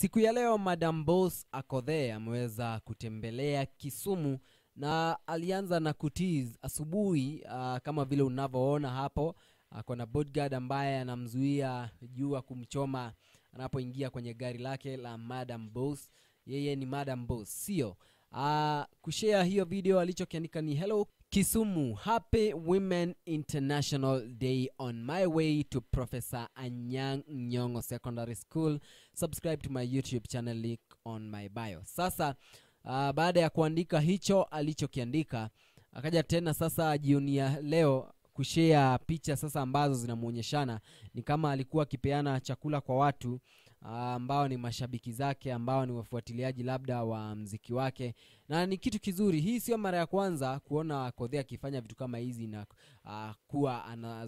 Siku ya leo Madam Boss Akodhee ameweza kutembelea Kisumu na alianza na kutiz asubuhi, uh, kama vile unavyoona hapo ako na bodyguard ambaye anamzuia jua kumchoma anapoingia kwenye gari lake la Madam Boss. Yeye ni Madam Boss, sio? Uh, kushare hiyo video alichokiandika ni hello Kisumu, Happy Women International Day on my way to Professor Anyang Nyong'o Secondary School. Subscribe to my YouTube channel link on my bio. Sasa uh, baada ya kuandika hicho alichokiandika, akaja tena sasa jioni ya leo kushea picha sasa ambazo zinamuonyeshana ni kama alikuwa akipeana chakula kwa watu Ah, ambao ni mashabiki zake ambao ni wafuatiliaji labda wa mziki wake, na ni kitu kizuri. Hii sio mara ya kwanza kuona kodhea akifanya vitu kama hizi na uh, kuwa ana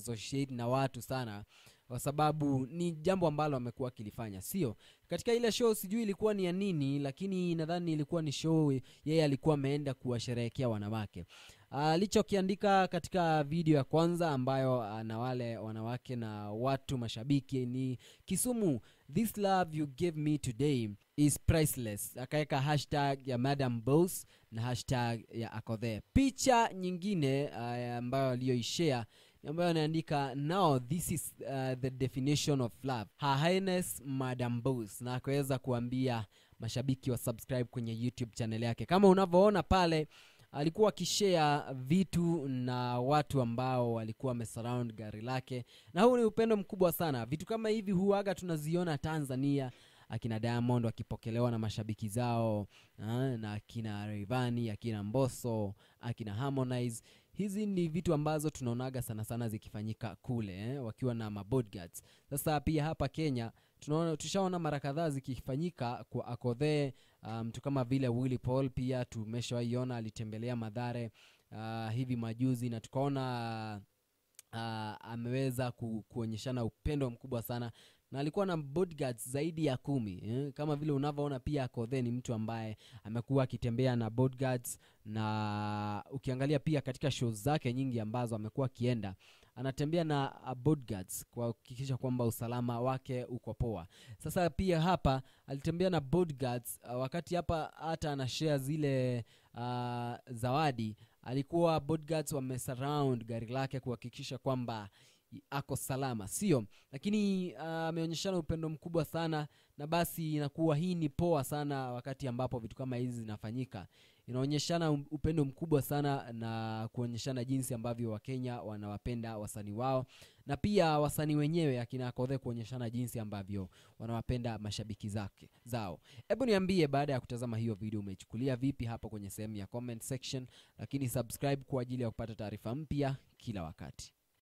na watu sana kwa sababu ni jambo ambalo amekuwa akilifanya, sio katika ile show, sijui ilikuwa ni ya nini, lakini nadhani ilikuwa ni show yeye alikuwa ameenda kuwasherehekea wanawake alichokiandika ah, uh, katika video ya kwanza ambayo uh, na wale wanawake na watu mashabiki ni Kisumu, this love you gave me today is priceless. Akaweka hashtag ya Madam Boss na hashtag ya Akothe. Picha nyingine uh, ambayo aliyoishare ambayo anaandika now this is uh, the definition of love her highness madam bos na akaweza kuambia mashabiki wa subscribe kwenye youtube channel yake kama unavyoona pale alikuwa akishea vitu na watu ambao walikuwa wamesurround gari lake na huu ni upendo mkubwa sana vitu kama hivi huaga tunaziona tanzania akina diamond wakipokelewa na mashabiki zao ah, na akina rivani akina mboso akina harmonize hizi ni vitu ambazo tunaonaga sana sana zikifanyika kule eh, wakiwa na mabodyguards. Sasa pia hapa Kenya tunaona tushaona mara kadhaa zikifanyika kwa Akodhee, mtu um, kama vile Willy Paul pia tumeshawaiona alitembelea Madhare uh, hivi majuzi na tukaona uh, ameweza ku, kuonyeshana upendo mkubwa sana na alikuwa na bodyguards zaidi ya kumi eh? kama vile unavyoona pia Akothe ni mtu ambaye amekuwa akitembea na bodyguards na ukiangalia pia katika show zake nyingi ambazo amekuwa akienda anatembea na ah, bodyguards kuhakikisha kwamba usalama wake uko poa. Sasa pia hapa alitembea na bodyguards ah, wakati hapa hata anashare zile uh, zawadi alikuwa bodyguards wamesurround gari lake kuhakikisha kwamba ako salama, sio? Lakini ah, ameonyeshana uh, upendo mkubwa sana, na basi inakuwa hii ni poa sana wakati ambapo vitu kama hizi zinafanyika. Inaonyeshana um, upendo mkubwa sana na kuonyeshana jinsi ambavyo Wakenya wanawapenda wasanii wao na pia wasanii wenyewe akina Kodhe kuonyeshana jinsi ambavyo wanawapenda mashabiki zake zao. Hebu niambie baada ya kutazama hiyo video umechukulia vipi hapo kwenye sehemu ya comment section, lakini subscribe kwa ajili ya kupata taarifa mpya kila wakati.